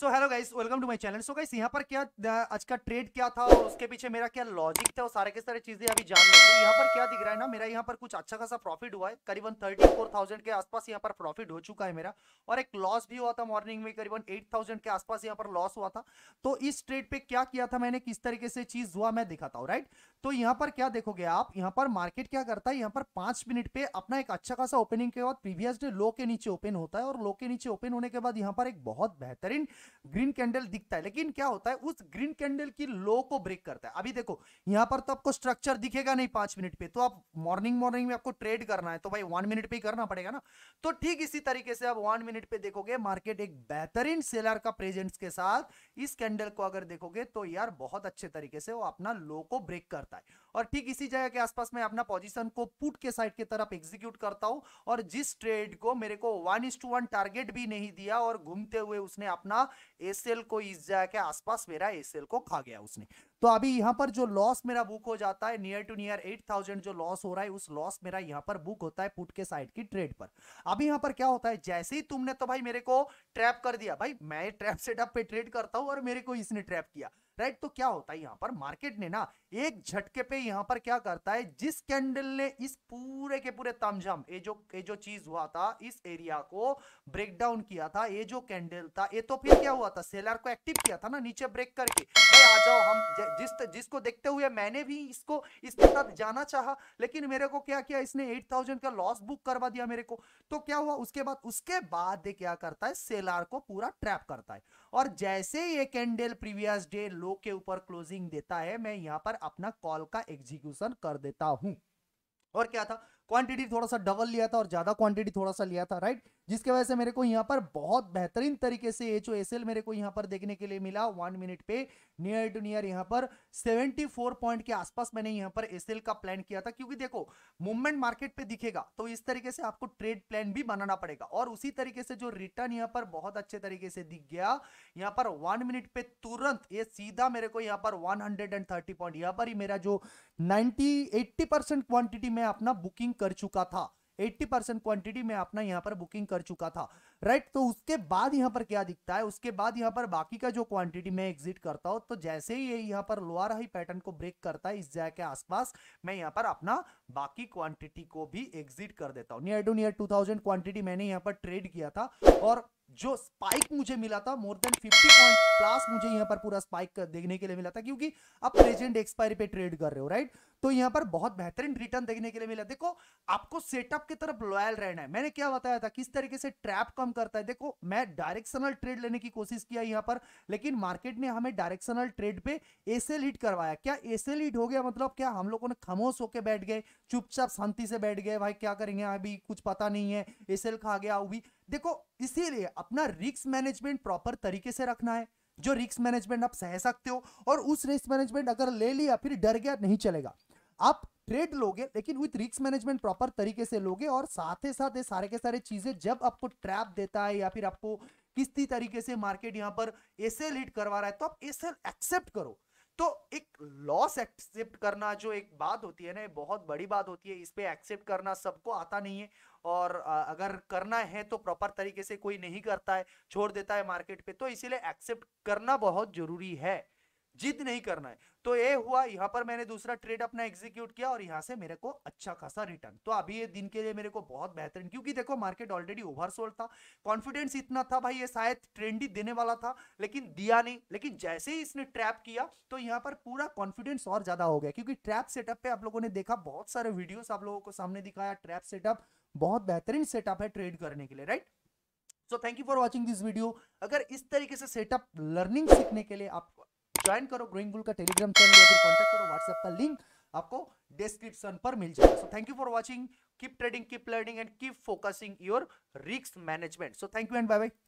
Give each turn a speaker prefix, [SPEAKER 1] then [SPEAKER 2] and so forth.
[SPEAKER 1] so hello guys welcome to my channel so guys यहां पर क्या आज का ट्रेड क्या था और उसके पीछे मेरा क्या लॉजिक था वो सारे के सारे चीजें अभी जान लेंगे यहां पर क्या दिख रहा है ना मेरा यहां पर कुछ अच्छा खासा प्रॉफिट हुआ है करीबन 34,000 के आसपास यहां पर प्रॉफिट हो चुका है मेरा और एक लॉस भी हुआ था मॉर्निंग में करीबन 8,000 के आसपास यहाँ पर लॉस हुआ था तो इस ट्रेड पे क्या किया था मैंने किस तरीके से चीज हुआ मैं दिखाता हूँ राइट तो यहाँ पर क्या देखोगे आप यहाँ पर मार्केट क्या करता है यहाँ पर पांच मिनट पे अपना एक अच्छा खासा ओपनिंग के बाद प्रीवियस डे लो के नीचे ओपन होता है और लो के नीचे ओपन होने के बाद यहाँ पर एक बहुत बेहतरीन ग्रीन कैंडल दिखता है लेकिन क्या होता है उस ग्रीन कैंडल की लो को ब्रेक करता है अभी देखो यहाँ पर तो आपको स्ट्रक्चर दिखेगा नहीं पांच मिनट पे तो आप मॉर्निंग मॉर्निंग में आपको ट्रेड करना है तो भाई वन मिनट पे ही करना पड़ेगा ना तो ठीक इसी तरीके से आप वन मिनट पे देखोगे मार्केट एक बेहतरीन सेलर का प्रेजेंस के साथ इस कैंडल को अगर देखोगे तो यार बहुत अच्छे तरीके से वो अपना लो को ब्रेक करता करता है और ठीक इसी जगह के आसपास मैं अपना पोजीशन को पुट के साइड की तरफ एग्जीक्यूट करता हूं और जिस ट्रेड को मेरे को one is to one target भी नहीं दिया और घूमते हुए उसने अपना एसएल को इस जगह के आसपास मेरा एसएल को खा गया उसने तो अभी यहाँ पर जो लॉस मेरा बुक हो जाता है near to near eight thousand जो लॉस हो रहा है उस लॉस मेरा यहाँ पर बुक होता है पुट के साइड की ट्रेड पर अभी यहाँ पर क्या होता है जैसे ही तुमने तो भाई मेरे को ट्रैप कर दिया भाई मैं ट्रैप सेटअप पे ट्रेड करता हूँ और मेरे को इसने ट्रैप किया राइट तो क्या होता है यहाँ पर मार्केट ने ना एक झटके पे यहाँ पर क्या करता है जिस कैंडल ने इस पूरे के पूरे तमझम ये जो ये जो चीज हुआ था इस एरिया को ब्रेक डाउन किया था ये जो कैंडल था ये तो फिर क्या हुआ था सेलर को एक्टिव किया था ना नीचे ब्रेक करके भाई आ जाओ हम जिस जिसको देखते हुए मैंने भी इसको इसके साथ जाना चाहा लेकिन मेरे को क्या किया इसने एट का लॉस बुक करवा दिया मेरे को तो क्या हुआ उसके बाद उसके बाद क्या करता है सेलर को पूरा ट्रैप करता है और जैसे ये कैंडल प्रीवियस डे लो के ऊपर क्लोजिंग देता है मैं यहाँ पर अपना कॉल का एग्जीक्यूशन कर देता हूं और क्या था क्वांटिटी थोड़ा सा डबल लिया था और ज्यादा क्वांटिटी थोड़ा सा लिया था राइट जिसके वजह से मेरे को यहाँ पर बहुत बेहतरीन तरीके से एच मेरे को यहाँ पर देखने के लिए मिला वन मिनट पे नियर टू नियर यहाँ पर 74 पॉइंट के आसपास मैंने यहाँ पर एस का प्लान किया था क्योंकि देखो मूवमेंट मार्केट पे दिखेगा तो इस तरीके से आपको ट्रेड प्लान भी बनाना पड़ेगा और उसी तरीके से जो रिटर्न यहाँ पर बहुत अच्छे तरीके से दिख गया यहाँ पर वन मिनट पे तुरंत ये सीधा मेरे को यहाँ पर थर्टी पॉइंट यहाँ पर ही मेरा जो नाइनटी एट्टी परसेंट क्वांटिटी में अपना बुकिंग कर चुका था 80 परसेंट क्वांटिटी में अपना यहाँ पर बुकिंग कर चुका था राइट तो उसके बाद यहाँ पर क्या दिखता है उसके बाद यहाँ पर बाकी का जो क्वांटिटी मैं एग्जिट करता हूँ तो जैसे ही ये यहाँ पर लोअर हाई पैटर्न को ब्रेक करता है इस जगह के आसपास मैं यहाँ पर अपना बाकी क्वांटिटी को भी एग्जिट कर देता हूँ नियर टू नियर 2000 क्वांटिटी मैंने यहाँ पर ट्रेड किया था और जो स्पाइक मुझे मिला था मोर देन 50 पॉइंट प्लस मुझे यहाँ पर पूरा स्पाइक देखने के लिए मिला था क्योंकि आप प्रेजेंट एक्सपायरी पे ट्रेड कर रहे हो राइट तो यहाँ पर बहुत बेहतरीन रिटर्न देखने के लिए मिला देखो आपको सेटअप की तरफ लॉयल रहना है मैंने क्या बताया था किस तरीके से ट्रैप का परफॉर्म करता है देखो मैं डायरेक्शनल ट्रेड लेने की कोशिश किया यहाँ पर लेकिन मार्केट ने हमें डायरेक्शनल ट्रेड पे ऐसे लीड करवाया क्या ऐसे लीड हो गया मतलब क्या हम लोगों ने खामोश होकर बैठ गए चुपचाप शांति से बैठ गए भाई क्या करेंगे अभी कुछ पता नहीं है एसेल खा गया अभी देखो इसीलिए अपना रिक्स मैनेजमेंट प्रॉपर तरीके से रखना है जो रिक्स मैनेजमेंट आप सह सकते हो और उस रिक्स मैनेजमेंट अगर ले लिया फिर डर गया नहीं चलेगा आप ट्रेड लोगे लेकिन विथ रिक्स मैनेजमेंट प्रॉपर तरीके से लोगे और साथ ही साथ ये सारे के सारे चीजें जब आपको ट्रैप देता है या फिर आपको किसी तरीके से मार्केट यहाँ पर एसएल लीड करवा रहा है तो आप एसएल एक्सेप्ट करो तो एक लॉस एक्सेप्ट करना जो एक बात होती है ना बहुत बड़ी बात होती है इस पर एक्सेप्ट करना सबको आता नहीं है और अगर करना है तो प्रॉपर तरीके से कोई नहीं करता है छोड़ देता है मार्केट पे तो इसीलिए एक्सेप्ट करना बहुत जरूरी है जिद नहीं करना है तो ये हुआ यहाँ पर मैंने दूसरा ट्रेड अपना एग्जीक्यूट किया और यहाँ से मेरे को अच्छा खासा रिटर्न तो अभी ये दिन के लिए मेरे को बहुत बेहतरीन क्योंकि देखो मार्केट ऑलरेडी ओवरसोल्ड था कॉन्फिडेंस इतना था भाई ये शायद ट्रेंड ही देने वाला था लेकिन दिया नहीं लेकिन जैसे ही इसने ट्रैप किया तो यहाँ पर पूरा कॉन्फिडेंस और ज्यादा हो गया क्योंकि ट्रैप सेटअप पे आप लोगों ने देखा बहुत सारे वीडियोस आप लोगों को सामने दिखाया ट्रैप सेटअप बहुत बेहतरीन सेटअप है ट्रेड करने के लिए right so thank you for watching this video अगर इस तरीके से सेटअप लर्निंग सीखने के लिए आप ज्वाइन करो ग्रोइंग बुल का टेलीग्राम चैनल या फिर कॉन्टेक्ट करो व्हाट्सएप का लिंक आपको डिस्क्रिप्शन पर मिल जाएगा so thank you for watching keep trading keep learning and keep focusing your risk management so thank you and bye bye